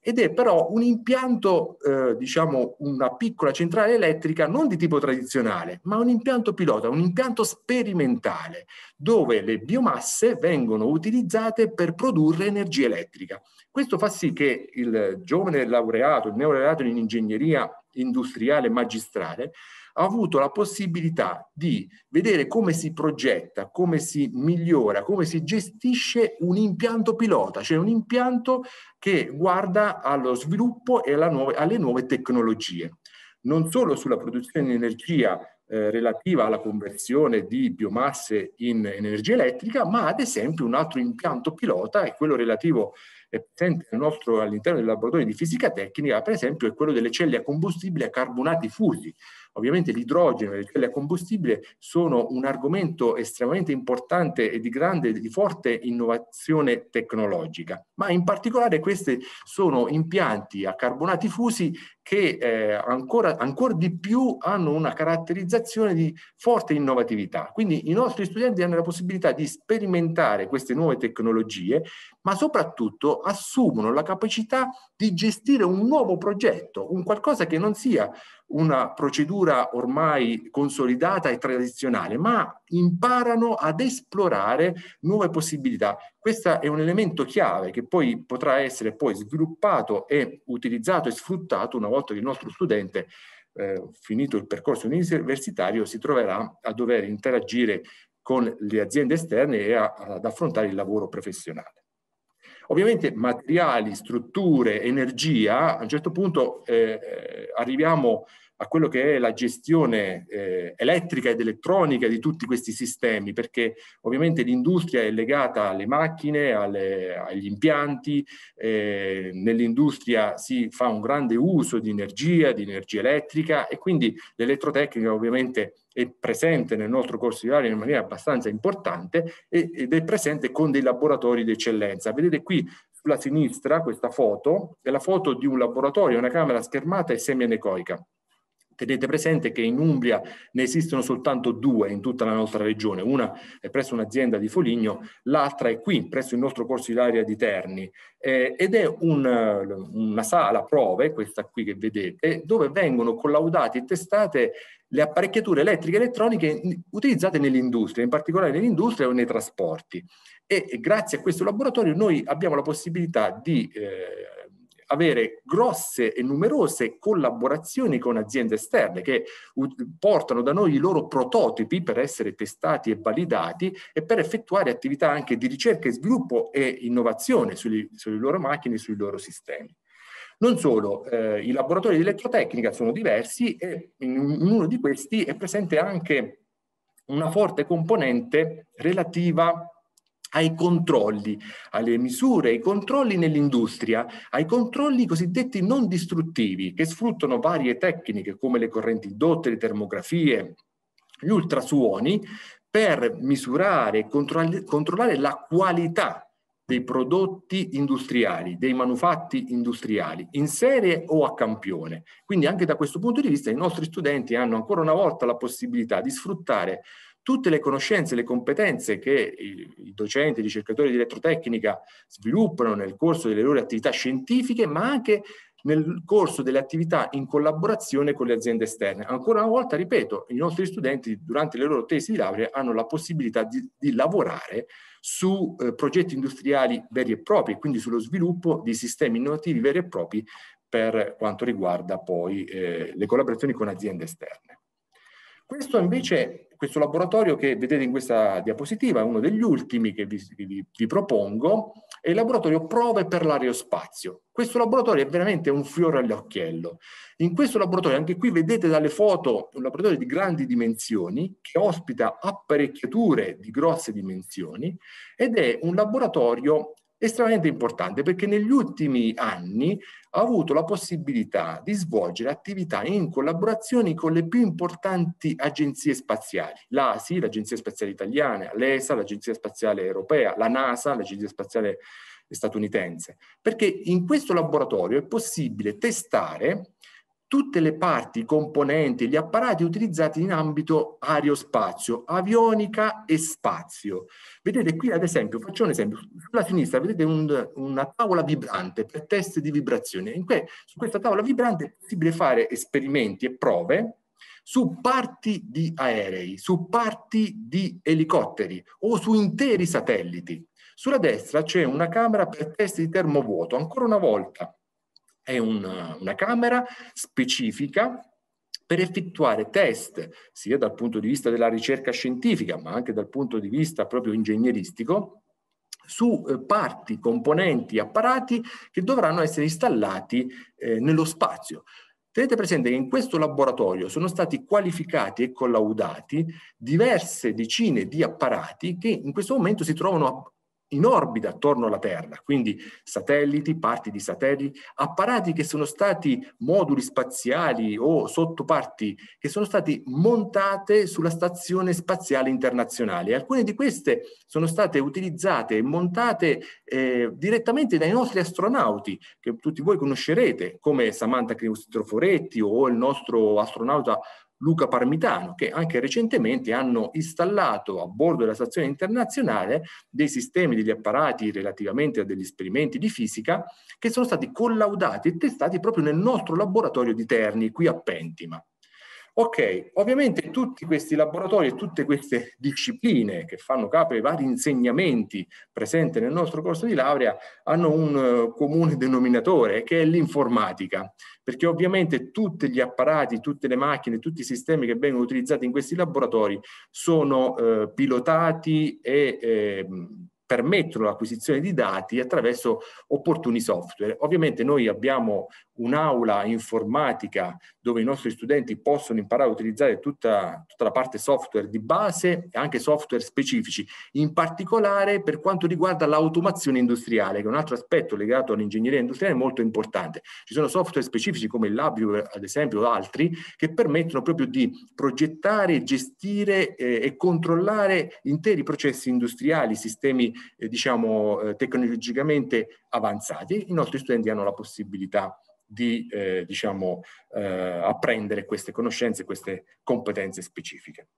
ed è però un impianto, eh, diciamo una piccola centrale elettrica non di tipo tradizionale, ma un impianto pilota, un impianto sperimentale, dove le biomasse vengono utilizzate per produrre energia elettrica. Questo fa sì che il giovane laureato, il neolaureato in ingegneria industriale magistrale, ha avuto la possibilità di vedere come si progetta, come si migliora, come si gestisce un impianto pilota, cioè un impianto che guarda allo sviluppo e nuove, alle nuove tecnologie, non solo sulla produzione di energia eh, relativa alla conversione di biomasse in, in, energia elettrica, ma ad esempio un altro impianto pilota è quello relativo è nostro, all'interno del laboratorio di fisica tecnica, per esempio, è quello delle celle a combustibile a carbonati fusi, Ovviamente l'idrogeno e le celle a combustibile sono un argomento estremamente importante e di grande, di forte innovazione tecnologica, ma in particolare questi sono impianti a carbonati fusi che eh, ancora, ancora di più hanno una caratterizzazione di forte innovatività. Quindi i nostri studenti hanno la possibilità di sperimentare queste nuove tecnologie, ma soprattutto assumono la capacità di gestire un nuovo progetto, un qualcosa che non sia una procedura ormai consolidata e tradizionale, ma imparano ad esplorare nuove possibilità. Questo è un elemento chiave che poi potrà essere poi sviluppato e utilizzato e sfruttato una volta che il nostro studente eh, finito il percorso universitario si troverà a dover interagire con le aziende esterne e a, ad affrontare il lavoro professionale. Ovviamente materiali, strutture, energia, a un certo punto eh, eh arriviamo a quello che è la gestione eh, elettrica ed elettronica di tutti questi sistemi, perché ovviamente l'industria è legata alle macchine, alle, agli impianti, eh, nell'industria si fa un grande uso di energia, di energia elettrica e quindi l'elettrotecnica ovviamente è presente nel nostro corso di laurea in maniera abbastanza importante ed è presente con dei laboratori d'eccellenza. Vedete qui sulla sinistra questa foto, è la foto di un laboratorio, una camera schermata e semianecoica. Tenete presente che in Umbria ne esistono soltanto due in tutta la nostra regione, una è presso un'azienda di Foligno, l'altra è qui, presso il nostro corso di aria di Terni, eh, ed è un, una sala prove, questa qui che vedete, dove vengono collaudate e testate le apparecchiature elettriche e elettroniche utilizzate nell'industria, in particolare nell'industria o nei trasporti. E grazie a questo laboratorio noi abbiamo la possibilità di... Eh, avere grosse e numerose collaborazioni con aziende esterne che portano da noi i loro prototipi per essere testati e validati e per effettuare attività anche di ricerca e sviluppo e innovazione sugli, sulle loro macchine e sui loro sistemi. Non solo, eh, i laboratori di elettrotecnica sono diversi e in uno di questi è presente anche una forte componente relativa ai controlli, alle misure, ai controlli nell'industria, ai controlli cosiddetti non distruttivi, che sfruttano varie tecniche come le correnti dotte, le termografie, gli ultrasuoni, per misurare e controllare la qualità dei prodotti industriali, dei manufatti industriali, in serie o a campione. Quindi anche da questo punto di vista i nostri studenti hanno ancora una volta la possibilità di sfruttare tutte le conoscenze, le competenze che i docenti, i ricercatori di elettrotecnica sviluppano nel corso delle loro attività scientifiche, ma anche nel corso delle attività in collaborazione con le aziende esterne. Ancora una volta, ripeto, i nostri studenti durante le loro tesi di laurea hanno la possibilità di, di lavorare su eh, progetti industriali veri e propri, quindi sullo sviluppo di sistemi innovativi veri e propri per quanto riguarda poi eh, le collaborazioni con aziende esterne. Questo invece questo laboratorio che vedete in questa diapositiva è uno degli ultimi che vi, vi, vi propongo, è il laboratorio Prove per l'aerospazio. Questo laboratorio è veramente un fiore all'occhiello. In questo laboratorio, anche qui vedete dalle foto, un laboratorio di grandi dimensioni che ospita apparecchiature di grosse dimensioni ed è un laboratorio estremamente importante perché negli ultimi anni ha avuto la possibilità di svolgere attività in collaborazione con le più importanti agenzie spaziali, l'ASI, l'Agenzia Spaziale Italiana, l'ESA, l'Agenzia Spaziale Europea, la NASA, l'Agenzia Spaziale Statunitense, perché in questo laboratorio è possibile testare tutte le parti, i componenti, gli apparati utilizzati in ambito aerospazio, avionica e spazio. Vedete qui ad esempio, faccio un esempio, sulla sinistra vedete un, una tavola vibrante per test di vibrazione. in cui su questa tavola vibrante è possibile fare esperimenti e prove su parti di aerei, su parti di elicotteri o su interi satelliti. Sulla destra c'è una camera per test di termovuoto, ancora una volta è una, una camera specifica per effettuare test sia dal punto di vista della ricerca scientifica ma anche dal punto di vista proprio ingegneristico su eh, parti, componenti, apparati che dovranno essere installati eh, nello spazio. Tenete presente che in questo laboratorio sono stati qualificati e collaudati diverse decine di apparati che in questo momento si trovano in orbita attorno alla Terra, quindi satelliti, parti di satelliti, apparati che sono stati moduli spaziali o sottoparti che sono stati montate sulla Stazione Spaziale Internazionale. Alcune di queste sono state utilizzate e montate eh, direttamente dai nostri astronauti, che tutti voi conoscerete, come Samantha Cristoforetti o il nostro astronauta Luca Parmitano, che anche recentemente hanno installato a bordo della stazione internazionale dei sistemi, degli apparati relativamente a degli esperimenti di fisica che sono stati collaudati e testati proprio nel nostro laboratorio di Terni, qui a Pentima. Ok, ovviamente tutti questi laboratori e tutte queste discipline che fanno capo ai vari insegnamenti presenti nel nostro corso di laurea hanno un uh, comune denominatore che è l'informatica perché ovviamente tutti gli apparati, tutte le macchine, tutti i sistemi che vengono utilizzati in questi laboratori sono eh, pilotati e eh, permettono l'acquisizione di dati attraverso opportuni software. Ovviamente noi abbiamo un'aula informatica dove i nostri studenti possono imparare a utilizzare tutta, tutta, la parte software di base e anche software specifici, in particolare per quanto riguarda l'automazione industriale, che è un altro aspetto legato all'ingegneria industriale molto importante. Ci sono software specifici come il Labio, ad esempio, o altri, che permettono proprio di progettare, gestire eh, e controllare interi processi industriali, sistemi eh, diciamo, eh, tecnologicamente avanzati. I nostri studenti hanno la possibilità di eh, diciamo, eh, apprendere queste conoscenze, queste competenze specifiche.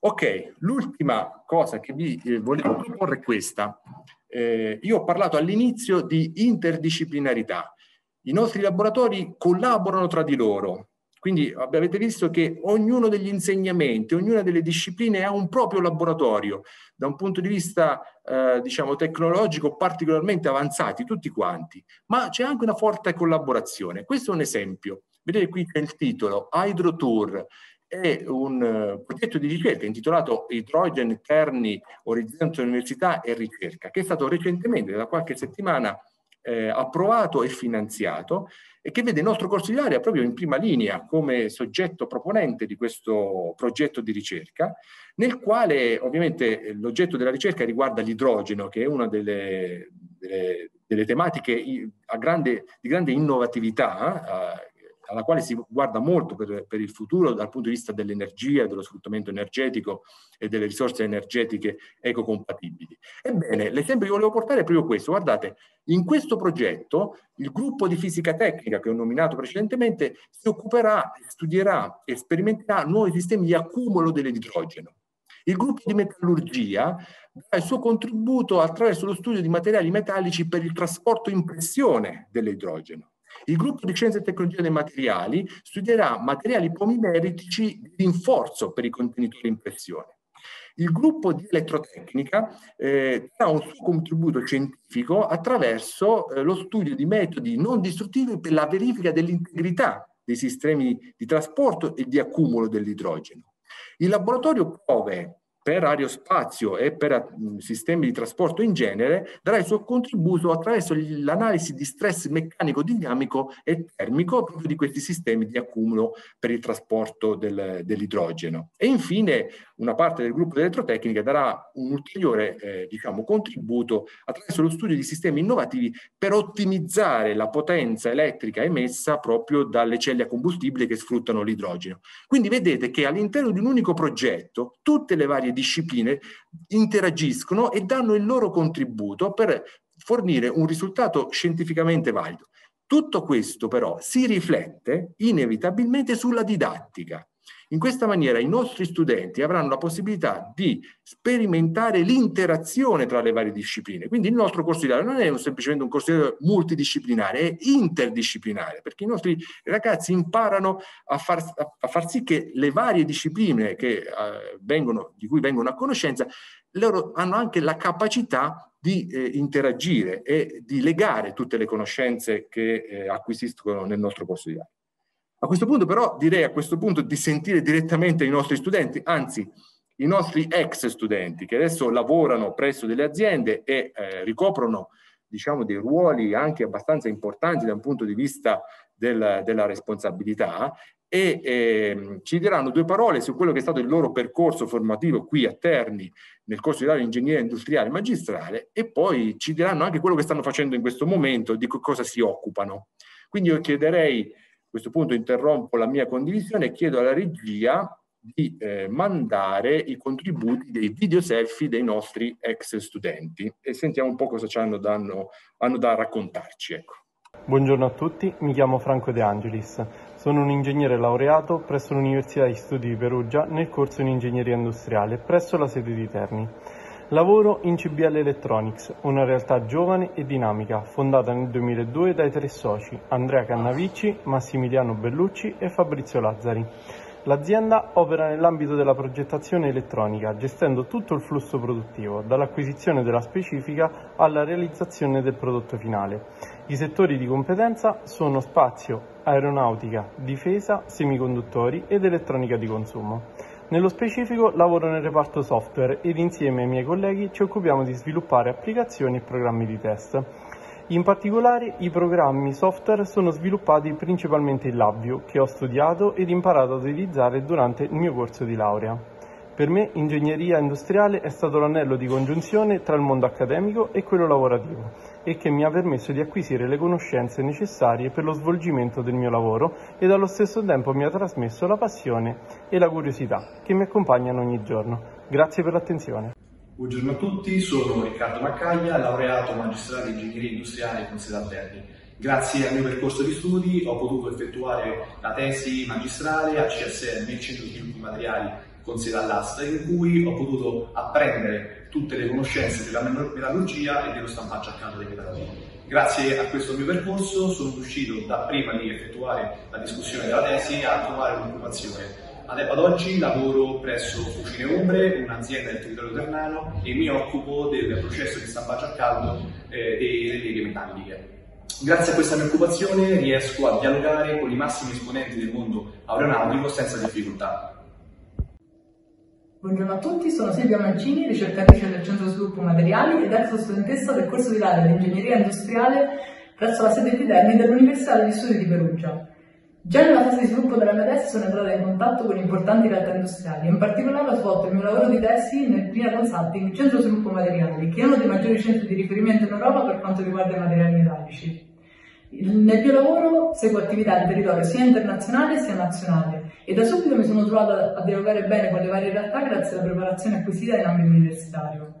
Ok, l'ultima cosa che vi eh, volevo proporre è questa. Eh, io ho parlato all'inizio di interdisciplinarità. I nostri laboratori collaborano tra di loro, quindi avete visto che ognuno degli insegnamenti, ognuna delle discipline ha un proprio laboratorio, da un punto di vista eh, diciamo tecnologico particolarmente avanzati, tutti quanti, ma c'è anche una forte collaborazione. Questo è un esempio. Vedete qui c'è il titolo, HydroTour, è un eh, progetto di ricerca intitolato Hydrogen Terni Orizzonte Università e Ricerca, che è stato recentemente, da qualche settimana, eh, approvato e finanziato e che vede il nostro corso consigliere proprio in prima linea come soggetto proponente di questo progetto di ricerca, nel quale ovviamente l'oggetto della ricerca riguarda l'idrogeno, che è una delle, delle, delle tematiche grande, di grande innovatività eh, alla quale si guarda molto per, per, il futuro dal punto di vista dell'energia, dello sfruttamento energetico e delle risorse energetiche ecocompatibili. Ebbene, l'esempio che volevo portare è proprio questo. Guardate, in questo progetto il gruppo di fisica tecnica che ho nominato precedentemente si occuperà, studierà e sperimenterà nuovi sistemi di accumulo dell'idrogeno. Il gruppo di metallurgia dà il suo contributo attraverso lo studio di materiali metallici per il trasporto in pressione dell'idrogeno. Il gruppo di Scienze e Tecnologia dei Materiali studierà materiali polimerici di rinforzo per i contenitori in pressione. Il gruppo di elettrotecnica eh, dà un suo contributo scientifico attraverso eh, lo studio di metodi non distruttivi per la verifica dell'integrità dei sistemi di trasporto e di accumulo dell'idrogeno. Il laboratorio PROVE, per aerospazio e per eh, sistemi di trasporto in genere, darà il suo contributo attraverso l'analisi di stress meccanico, dinamico e termico proprio di questi sistemi di accumulo per il trasporto del, dell'idrogeno. E infine una parte del gruppo di elettrotecnica darà un ulteriore eh, diciamo, contributo attraverso lo studio di sistemi innovativi per ottimizzare la potenza elettrica emessa proprio dalle celle a combustibile che sfruttano l'idrogeno. Quindi vedete che all'interno di un unico progetto tutte le varie discipline interagiscono e danno il loro contributo per fornire un risultato scientificamente valido. Tutto questo però si riflette inevitabilmente sulla didattica. In questa maniera i nostri studenti avranno la possibilità di sperimentare l'interazione tra le varie discipline. Quindi il nostro corso di laurea non è un, semplicemente un corso di laurea multidisciplinare, è interdisciplinare, perché i nostri ragazzi imparano a far, a far sì che le varie discipline che, eh, vengono, di cui vengono a conoscenza loro hanno anche la capacità di eh, interagire e di legare tutte le conoscenze che eh, acquisiscono nel nostro corso di laurea. A questo punto però direi a questo punto di sentire direttamente i nostri studenti, anzi i nostri ex studenti che adesso lavorano presso delle aziende e eh, ricoprono diciamo, dei ruoli anche abbastanza importanti da un punto di vista del, della responsabilità e eh, ci diranno due parole su quello che è stato il loro percorso formativo qui a Terni nel corso di laurea ingegneria industriale magistrale e poi ci diranno anche quello che stanno facendo in questo momento, di cosa si occupano. Quindi io chiederei questo punto interrompo la mia condivisione e chiedo alla regia di eh, mandare i contributi dei video selfie dei nostri ex studenti e sentiamo un po' cosa ci hanno, danno, hanno da raccontarci. Ecco. Buongiorno a tutti, mi chiamo Franco De Angelis, sono un ingegnere laureato presso l'Università di Studi di Perugia nel corso in ingegneria industriale presso la sede di Terni. Lavoro in CBL Electronics, una realtà giovane e dinamica, fondata nel 2002 dai tre soci Andrea Cannavicci, Massimiliano Bellucci e Fabrizio Lazzari. L'azienda opera nell'ambito della progettazione elettronica, gestendo tutto il flusso produttivo, dall'acquisizione della specifica alla realizzazione del prodotto finale. I settori di competenza sono spazio, aeronautica, difesa, semiconduttori ed elettronica di consumo. Nello specifico lavoro nel reparto software ed insieme ai miei colleghi ci occupiamo di sviluppare applicazioni e programmi di test. In particolare i programmi software sono sviluppati principalmente in LabVIEW che ho studiato ed imparato ad utilizzare durante il mio corso di laurea. Per me ingegneria industriale è stato l'anello di congiunzione tra il mondo accademico e quello lavorativo e che mi ha permesso di acquisire le conoscenze necessarie per lo svolgimento del mio lavoro ed allo stesso tempo mi ha trasmesso la passione e la curiosità che mi accompagnano ogni giorno. Grazie per l'attenzione. Buongiorno a tutti, sono Riccardo Maccaglia, laureato magistrale in ingegneria industriale con sede a Terni. Grazie al mio percorso di studi ho potuto effettuare la tesi magistrale a CSM, il Centro Sviluppo Materiali con sede all'asta, in cui ho potuto apprendere tutte le conoscenze della metallurgia e dello stampaggio accanto dei metalli. Grazie a questo mio percorso sono riuscito da prima di effettuare la discussione della tesi a trovare un'occupazione. Ad oggi lavoro presso Fucine Umbre, un'azienda del territorio ternano e mi occupo del processo di stampaggio a caldo eh, delle leghe metalliche. Grazie a questa mia occupazione riesco a dialogare con i massimi esponenti del mondo aeronautico senza difficoltà. Buongiorno a tutti, sono Silvia Mancini, ricercatrice del Centro Sviluppo Materiali ed ex ecco studentessa del corso di laurea di Ingegneria Industriale presso la sede di Epidemi dell'Università degli Studi di Perugia. Già nella fase di sviluppo della mia tesi sono entrata in contatto con importanti realtà industriali, in particolare ho svolto il mio lavoro di tesi nel Pina Consulting Centro Sviluppo Materiali, che è uno dei maggiori centri di riferimento in Europa per quanto riguarda i materiali metallici. Nel mio lavoro seguo attività in territorio sia internazionale sia nazionale, e da subito mi sono trovata a dialogare bene con le varie realtà grazie alla preparazione acquisita in ambito universitario.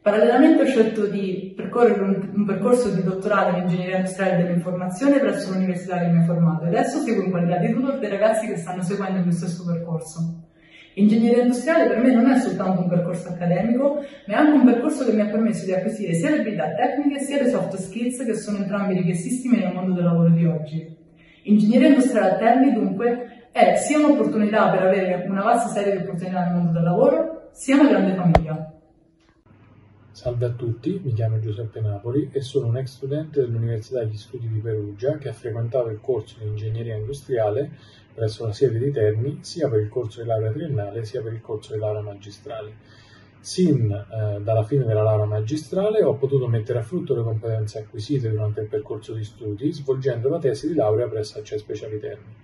Parallelamente ho scelto di percorrere un, un percorso di dottorato in ingegneria industriale dell'informazione presso l'università che mi ha formato e adesso seguo in qualità di tutor dei ragazzi che stanno seguendo questo stesso percorso. Ingegneria industriale per me non è soltanto un percorso accademico, ma è anche un percorso che mi ha permesso di acquisire sia le abilità tecniche sia le soft skills che sono entrambi richiestissime nel mondo del lavoro di oggi. Ingegneria industriale a termine, dunque, è eh, sia un'opportunità per avere una vasta serie di opportunità nel mondo del lavoro, sia una grande famiglia. Salve a tutti, mi chiamo Giuseppe Napoli e sono un ex studente dell'Università degli Studi di Perugia che ha frequentato il corso di ingegneria industriale presso la sede di Terni sia per il corso di laurea triennale sia per il corso di laurea magistrale. Sin eh, dalla fine della laurea magistrale ho potuto mettere a frutto le competenze acquisite durante il percorso di studi svolgendo la tesi di laurea presso Access Speciali Terni.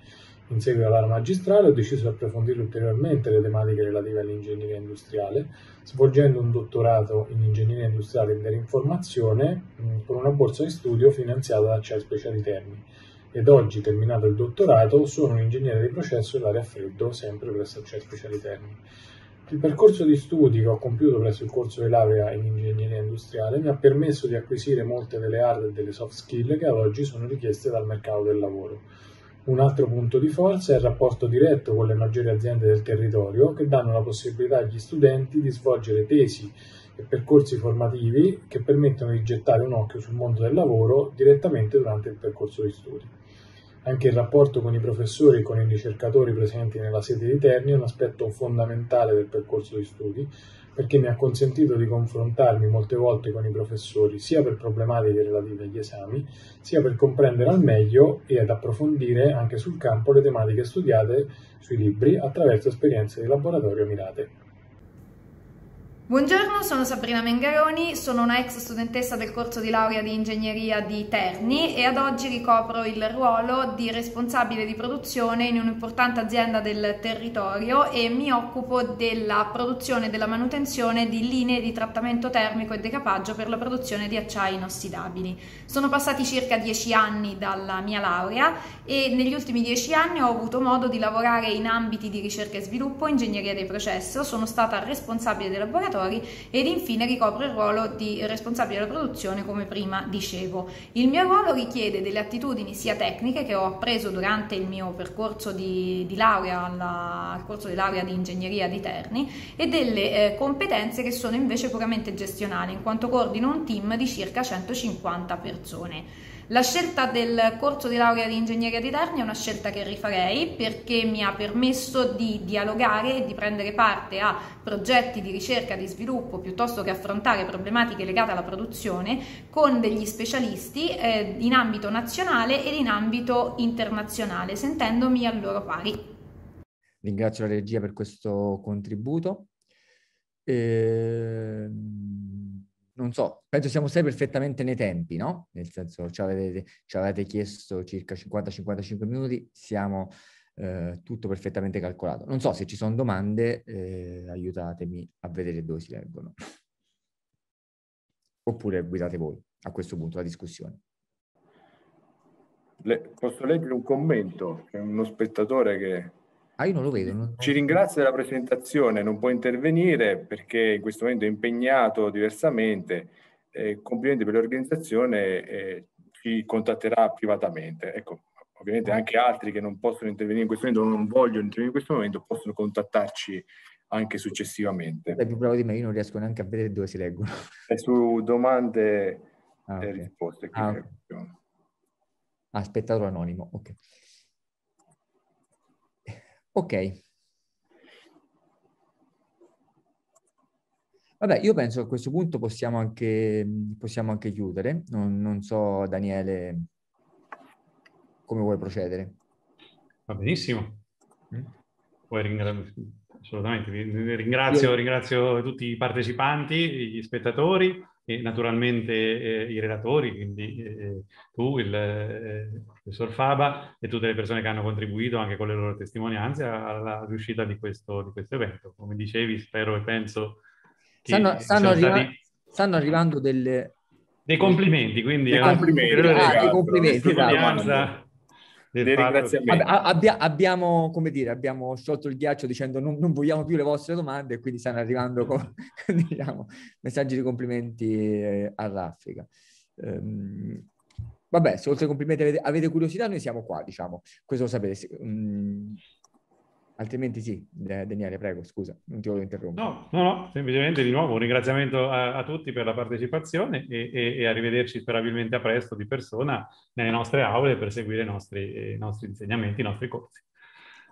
In seguito alla magistrale ho deciso di approfondire ulteriormente le tematiche relative all'ingegneria industriale, svolgendo un dottorato in ingegneria industriale e dell'informazione mm, con una borsa di studio finanziata da CEI Speciali Termi. Ed oggi, terminato il dottorato, sono un ingegnere di processo ed aria freddo, sempre presso CEI Speciali Termi. Il percorso di studi che ho compiuto presso il corso di laurea in ingegneria industriale mi ha permesso di acquisire molte delle hard e delle soft skill che ad oggi sono richieste dal mercato del lavoro. Un altro punto di forza è il rapporto diretto con le maggiori aziende del territorio che danno la possibilità agli studenti di svolgere tesi e percorsi formativi che permettono di gettare un occhio sul mondo del lavoro direttamente durante il percorso di studio. Anche il rapporto con i professori e con i ricercatori presenti nella sede di Terni è un aspetto fondamentale del percorso di studi perché mi ha consentito di confrontarmi molte volte con i professori sia per problematiche relative agli esami, sia per comprendere al meglio e ad approfondire anche sul campo le tematiche studiate sui libri attraverso esperienze di laboratorio mirate. Buongiorno, sono Sabrina Mengaroni, sono una ex studentessa del corso di laurea di ingegneria di Terni e ad oggi ricopro il ruolo di responsabile di produzione in un'importante azienda del territorio e mi occupo della produzione e della manutenzione di linee di trattamento termico e decapaggio per la produzione di acciai inossidabili. Sono passati circa dieci anni dalla mia laurea e negli ultimi dieci anni ho avuto modo di lavorare in ambiti di ricerca e sviluppo, ingegneria dei processi, sono stata responsabile dei laboratori obbligatori ed infine ricopre il ruolo di responsabile della produzione come prima dicevo. Il mio ruolo richiede delle attitudini sia tecniche che ho appreso durante il mio percorso di, di laurea, alla, al corso di laurea di ingegneria di Terni e delle eh, competenze che sono invece puramente gestionali in quanto coordino un team di circa 150 persone. La scelta del corso di laurea di ingegneria di Terni è una scelta che rifarei perché mi ha permesso di dialogare e di prendere parte a progetti di ricerca, di sviluppo, piuttosto che affrontare problematiche legate alla produzione con degli specialisti eh, in ambito nazionale ed in ambito internazionale, sentendomi al loro pari. Ringrazio la regia per questo contributo. E... Ehm, non so, penso siamo sempre perfettamente nei tempi, no? Nel senso, ci avete, ci avete chiesto circa 50-55 minuti, siamo eh, tutto perfettamente calcolato. Non so se ci sono domande, eh, aiutatemi a vedere dove si leggono. Oppure guidate voi a questo punto la discussione. Le, posso leggere un commento? C'è uno spettatore che Ah, io non lo vedo. Non... Ci ringrazio della presentazione, non può intervenire perché in questo momento è impegnato diversamente. Eh, complimenti per l'organizzazione, eh, ci contatterà privatamente. Ecco, ovviamente anche altri che non possono intervenire in questo momento, non vogliono intervenire in questo momento, possono contattarci anche successivamente. È più bravo di me, io non riesco neanche a vedere dove si leggono. È su domande ah, e risposte. Ah, ah, spettatore anonimo, ok. Ok. Vabbè, io penso che a questo punto possiamo anche, possiamo anche chiudere. Non, non, so, Daniele, come vuoi procedere. Va benissimo. Poi mm? ringrazio, assolutamente. Ringrazio, ringrazio tutti i partecipanti, gli spettatori e naturalmente eh, i relatori, quindi eh, tu, il eh, professor Faba e tutte le persone che hanno contribuito anche con le loro testimonianze alla riuscita di questo, di questo evento. Come dicevi, spero e penso che stanno, stanno, arriva stati... stanno arrivando delle... Dei complimenti, quindi... Dei eh, complimenti, ah, dei complimenti, bravo dei ringraziamenti. Ab- abbia- abbiamo, come dire, abbiamo sciolto il ghiaccio dicendo non, non vogliamo più le vostre domande e quindi stanno arrivando con, diciamo, messaggi di complimenti eh, all'Africa. Um, vabbè, se oltre ai complimenti avete, avete, curiosità, noi siamo qua, diciamo, questo lo sapete. Um, Altrimenti sì, Daniele, prego, scusa, non ti voglio interrompere. No, no, no, semplicemente di nuovo un ringraziamento a, a tutti per la partecipazione e, e, e, arrivederci sperabilmente a presto di persona nelle nostre aule per seguire i nostri, i nostri insegnamenti, i nostri corsi.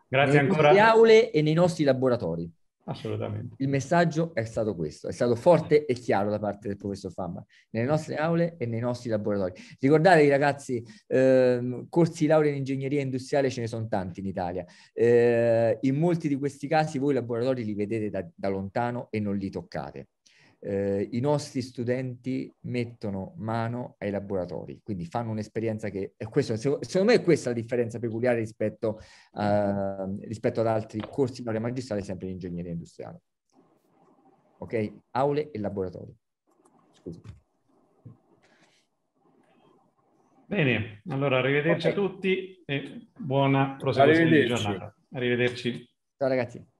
Grazie nelle ancora. Nelle aule e nei nostri laboratori. Assolutamente. Il messaggio è stato questo, è stato forte e chiaro da parte del professor Famba, nelle nostre aule e nei nostri laboratori. Ricordate ragazzi, ehm, corsi di laurea in ingegneria industriale ce ne sono tanti in Italia. Eh, in molti di questi casi voi i laboratori li vedete da, da lontano e non li toccate eh, i nostri studenti mettono mano ai laboratori, quindi fanno un'esperienza che è questo, secondo me è questa la differenza peculiare rispetto, uh, rispetto ad altri corsi di laurea magistrale sempre in ingegneria industriale. Ok? Aule e laboratori. Scusa. Bene, allora arrivederci okay. a tutti e buona prosecuzione di giornata. Arrivederci. Ciao ragazzi.